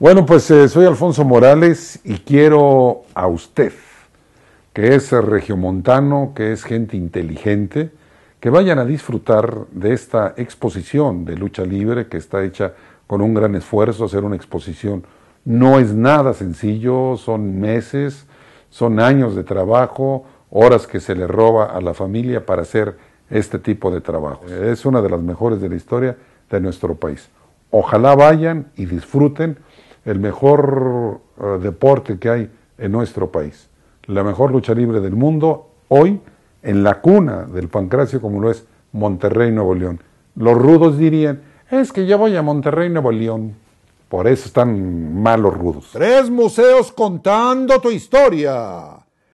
Bueno, pues eh, soy Alfonso Morales y quiero a usted, que es regiomontano, que es gente inteligente, que vayan a disfrutar de esta exposición de lucha libre que está hecha con un gran esfuerzo, hacer una exposición no es nada sencillo, son meses, son años de trabajo, horas que se le roba a la familia para hacer este tipo de trabajo. Es una de las mejores de la historia de nuestro país. Ojalá vayan y disfruten el mejor eh, deporte que hay en nuestro país, la mejor lucha libre del mundo hoy en la cuna del pancracio como lo es Monterrey Nuevo León. Los rudos dirían, es que yo voy a Monterrey Nuevo León. Por eso están malos rudos. Tres museos contando tu historia.